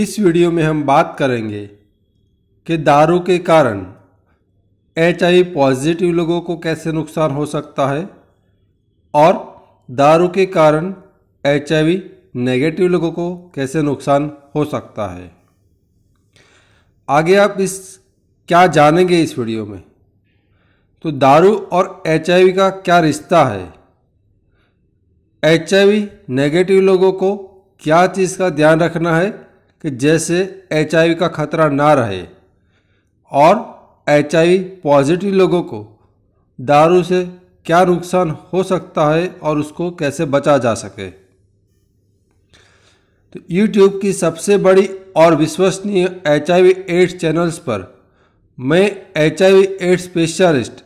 इस वीडियो में हम बात करेंगे कि दारू के कारण एच आई पॉजिटिव लोगों को कैसे नुकसान हो सकता है और दारू के कारण एच आई नेगेटिव लोगों को कैसे नुकसान हो सकता है आगे आप इस क्या जानेंगे इस वीडियो में तो दारू और एच का क्या रिश्ता है एच नेगेटिव लोगों को क्या चीज़ का ध्यान रखना है कि जैसे एच का खतरा ना रहे और एच पॉजिटिव लोगों को दारू से क्या नुकसान हो सकता है और उसको कैसे बचा जा सके तो YouTube की सबसे बड़ी और विश्वसनीय एच आई एड्स चैनल्स पर मैं H I AIDS specialist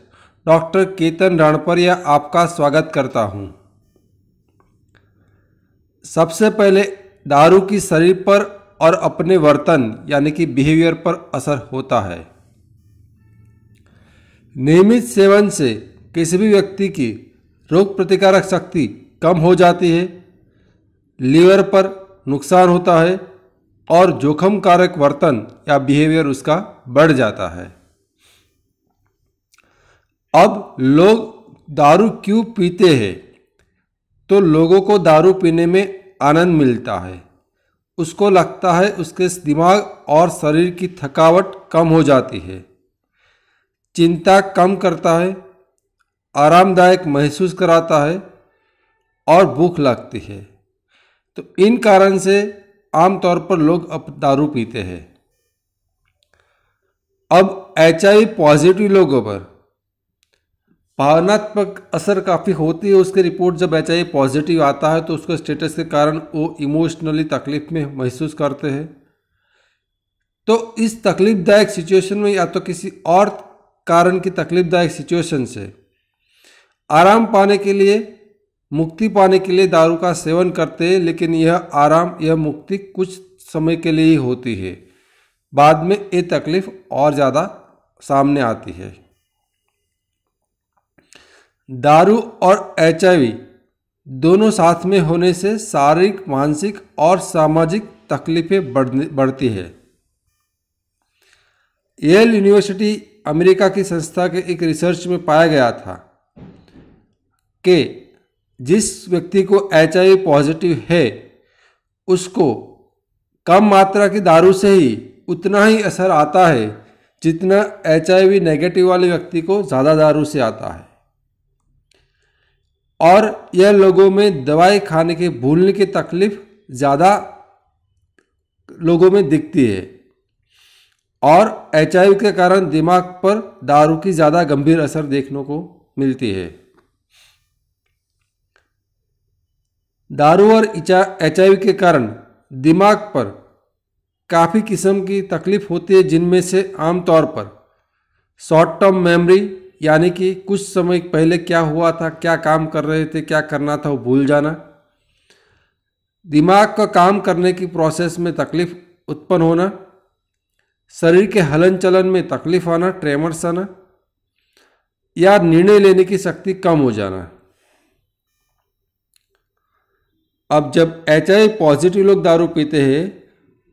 doctor Ketan Ranpariya आपका स्वागत करता हूं। सबसे पहले दारू की शरीर पर और अपने वर्तन यानी कि बिहेवियर पर असर होता है नियमित सेवन से किसी भी व्यक्ति की रोग प्रतिकारक शक्ति कम हो जाती है लीवर पर नुकसान होता है और जोखम कारक वर्तन या बिहेवियर उसका बढ़ जाता है अब लोग दारू क्यों पीते हैं तो लोगों को दारू पीने में आनंद मिलता है उसको लगता है उसके दिमाग और शरीर की थकावट कम हो जाती है चिंता कम करता है आरामदायक महसूस कराता है और भूख लगती है तो इन कारण से आमतौर पर लोग अब दारू पीते हैं अब एच पॉजिटिव लोगों पर भावनात्मक असर काफ़ी होती है उसकी रिपोर्ट जब एच पॉजिटिव आता है तो उसके स्टेटस के कारण वो इमोशनली तकलीफ में महसूस करते हैं तो इस तकलीफदायक सिचुएशन में या तो किसी और कारण की तकलीफदायक सिचुएशन से आराम पाने के लिए मुक्ति पाने के लिए दारू का सेवन करते हैं लेकिन यह आराम यह मुक्ति कुछ समय के लिए ही होती है बाद में ये तकलीफ़ और ज़्यादा सामने आती है दारू और एच दोनों साथ में होने से शारीरिक मानसिक और सामाजिक तकलीफ़ें बढ़ती है येल यूनिवर्सिटी अमेरिका की संस्था के एक रिसर्च में पाया गया था कि जिस व्यक्ति को एच पॉजिटिव है उसको कम मात्रा की दारू से ही उतना ही असर आता है जितना एच नेगेटिव वाले व्यक्ति को ज़्यादा दारू से आता है और यह लोगों में दवाई खाने के भूलने की तकलीफ ज़्यादा लोगों में दिखती है और एच के कारण दिमाग पर दारू की ज़्यादा गंभीर असर देखने को मिलती है दारू और एच के कारण दिमाग पर काफ़ी किस्म की तकलीफ होती है जिनमें से आमतौर पर शॉर्ट टर्म मेमोरी यानी कि कुछ समय पहले क्या हुआ था क्या काम कर रहे थे क्या करना था वो भूल जाना दिमाग का काम करने की प्रोसेस में तकलीफ उत्पन्न होना शरीर के हलन चलन में तकलीफ आना ट्रेमर्स आना या निर्णय लेने की शक्ति कम हो जाना अब जब एच पॉजिटिव लोग दारू पीते हैं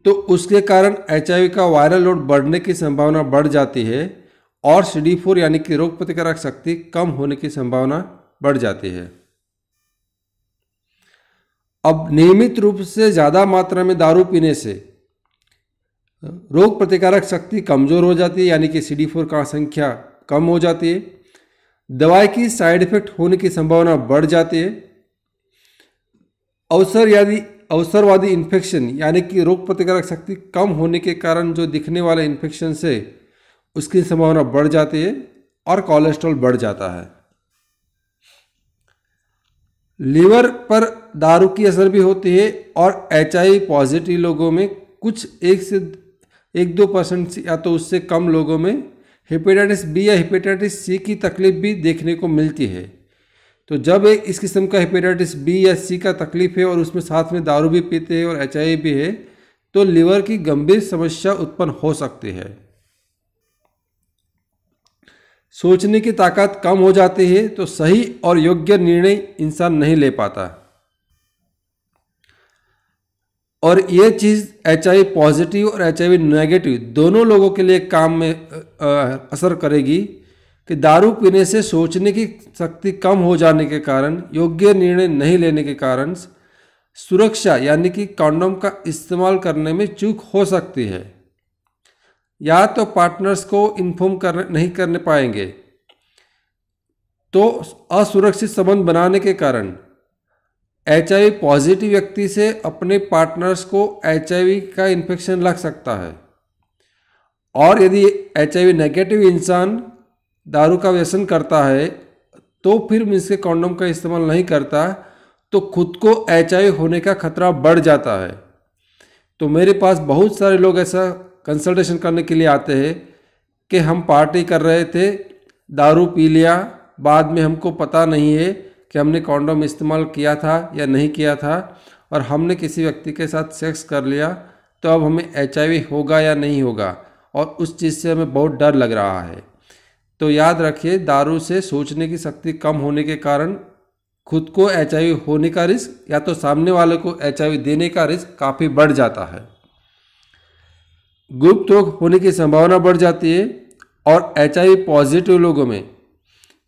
तो उसके कारण एच का वायरल लोड बढ़ने की संभावना बढ़ जाती है और सी डी फोर यानी कि रोग प्रतिकारक शक्ति कम होने की संभावना बढ़ जाती है अब नियमित रूप से ज़्यादा मात्रा में दारू पीने से रोग प्रतिकारक शक्ति कमज़ोर हो जाती है यानी कि सी डी फोर का संख्या कम हो जाती है दवाई की साइड इफेक्ट होने की संभावना बढ़ जाती है अवसर यानी अवसरवादी इन्फेक्शन यानी कि रोग प्रतिकारक शक्ति कम होने के कारण जो दिखने वाले इन्फेक्शन से उसकी संभावना बढ़ जाती है और कोलेस्ट्रॉल बढ़ जाता है लीवर पर दारू की असर भी होती है और एच पॉजिटिव लोगों में कुछ एक से एक दो परसेंट या तो उससे कम लोगों में हेपेटाइटिस बी या हेपेटाइटिस सी की तकलीफ भी देखने को मिलती है तो जब एक इस किस्म का हेपेटाइटिस बी या सी का तकलीफ है और उसमें साथ में दारू भी पीते हैं और एच भी है तो लीवर की गंभीर समस्या उत्पन्न हो सकती है सोचने की ताकत कम हो जाती है तो सही और योग्य निर्णय इंसान नहीं ले पाता और ये चीज़ एच पॉजिटिव और एच नेगेटिव दोनों लोगों के लिए काम में असर करेगी कि दारू पीने से सोचने की शक्ति कम हो जाने के कारण योग्य निर्णय नहीं लेने के कारण सुरक्षा यानी कि कॉन्डोम का इस्तेमाल करने में चूक हो सकती है या तो पार्टनर्स को इन्फॉर्म कर नहीं करने पाएंगे तो असुरक्षित संबंध बनाने के कारण एच पॉजिटिव व्यक्ति से अपने पार्टनर्स को एच का इन्फेक्शन लग सकता है और यदि एच नेगेटिव इंसान दारू का व्यसन करता है तो फिर इसके कॉन्डोम का इस्तेमाल नहीं करता तो खुद को एच होने का खतरा बढ़ जाता है तो मेरे पास बहुत सारे लोग ऐसा कंसल्टेशन करने के लिए आते हैं कि हम पार्टी कर रहे थे दारू पी लिया बाद में हमको पता नहीं है कि हमने कॉन्डोम इस्तेमाल किया था या नहीं किया था और हमने किसी व्यक्ति के साथ सेक्स कर लिया तो अब हमें एच होगा या नहीं होगा और उस चीज़ से हमें बहुत डर लग रहा है तो याद रखिए दारू से सोचने की शक्ति कम होने के कारण खुद को एच होने का रिस्क या तो सामने वाले को एच देने का रिस्क काफ़ी बढ़ जाता है गुप्त रोग होने की संभावना बढ़ जाती है और एच पॉजिटिव लोगों में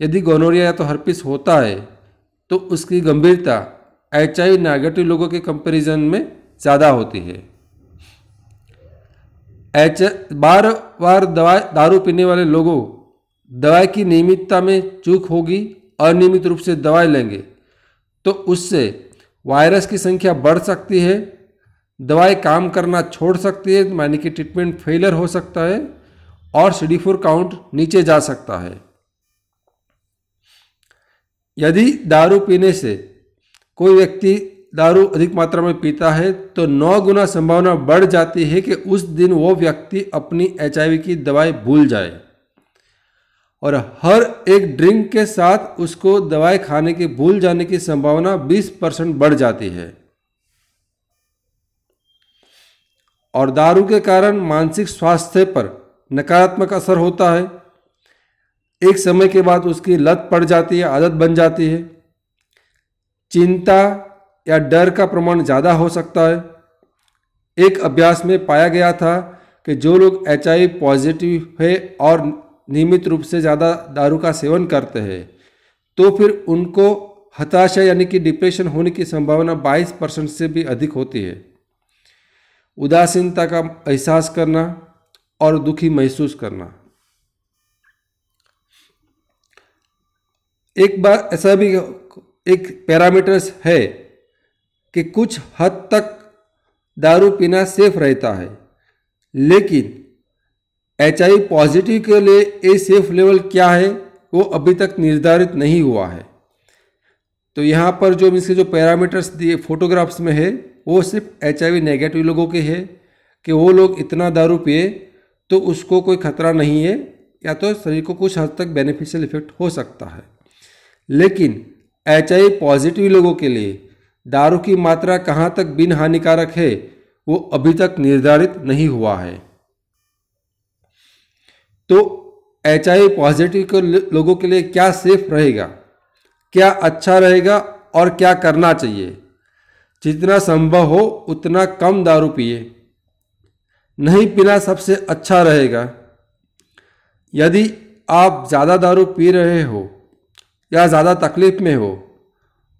यदि गोनोरिया या तो हर्पिस होता है तो उसकी गंभीरता एच नेगेटिव लोगों के कंपैरिजन में ज़्यादा होती है एच बार बार दवा दारू पीने वाले लोगों दवाई की नियमितता में चूक होगी अनियमित रूप से दवाई लेंगे तो उससे वायरस की संख्या बढ़ सकती है दवाई काम करना छोड़ सकती है यानी कि ट्रीटमेंट फेलर हो सकता है और सी फोर काउंट नीचे जा सकता है यदि दारू पीने से कोई व्यक्ति दारू अधिक मात्रा में पीता है तो नौ गुना संभावना बढ़ जाती है कि उस दिन वो व्यक्ति अपनी एच की दवाई भूल जाए और हर एक ड्रिंक के साथ उसको दवाई खाने की भूल जाने की संभावना 20 परसेंट बढ़ जाती है और दारू के कारण मानसिक स्वास्थ्य पर नकारात्मक असर होता है एक समय के बाद उसकी लत पड़ जाती है आदत बन जाती है चिंता या डर का प्रमाण ज़्यादा हो सकता है एक अभ्यास में पाया गया था कि जो लोग एच पॉजिटिव है और नियमित रूप से ज़्यादा दारू का सेवन करते हैं तो फिर उनको हताशा यानी कि डिप्रेशन होने की संभावना 22 परसेंट से भी अधिक होती है उदासीनता का एहसास करना और दुखी महसूस करना एक बार ऐसा भी एक पैरामीटर्स है कि कुछ हद तक दारू पीना सेफ रहता है लेकिन एच पॉजिटिव के लिए ये सेफ लेवल क्या है वो अभी तक निर्धारित नहीं हुआ है तो यहाँ पर जो इसके जो पैरामीटर्स दिए फोटोग्राफ्स में है वो सिर्फ एच नेगेटिव लोगों के है कि वो लोग इतना दारू पिए तो उसको कोई खतरा नहीं है या तो शरीर को कुछ हद तक बेनिफिशियल इफेक्ट हो सकता है लेकिन एच पॉजिटिव लोगों के लिए दारू की मात्रा कहाँ तक बिन हानिकारक है वो अभी तक निर्धारित नहीं हुआ है तो एच पॉजिटिव के लोगों के लिए क्या सेफ रहेगा क्या अच्छा रहेगा और क्या करना चाहिए जितना संभव हो उतना कम दारू पिए नहीं पीना सबसे अच्छा रहेगा यदि आप ज़्यादा दारू पी रहे हो या ज़्यादा तकलीफ में हो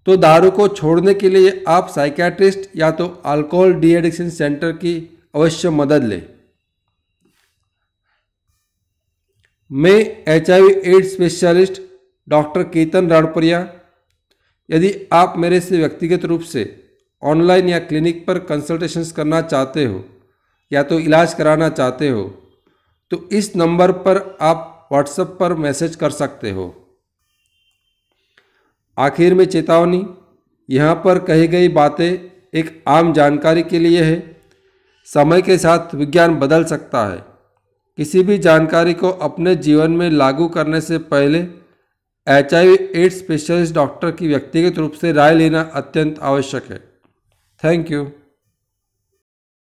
तो दारू को छोड़ने के लिए आप साइकेट्रिस्ट या तो अल्कोहल डी एडिक्शन सेंटर की अवश्य मदद लें मैं H I AIDS specialist doctor Ketan Ranpariya यदि आप मेरे से व्यक्तिगत रूप से ऑनलाइन या क्लिनिक पर कंसल्टेशंस करना चाहते हो या तो इलाज कराना चाहते हो तो इस नंबर पर आप व्हाट्सएप पर मैसेज कर सकते हो आखिर में चेतावनी यहाँ पर कही गई बातें एक आम जानकारी के लिए है समय के साथ विज्ञान बदल सकता है किसी भी जानकारी को अपने जीवन में लागू करने से पहले H I AIDS specialist doctor की व्यक्तिगत रूप से राय लेना अत्यंत आवश्यक है Thank you.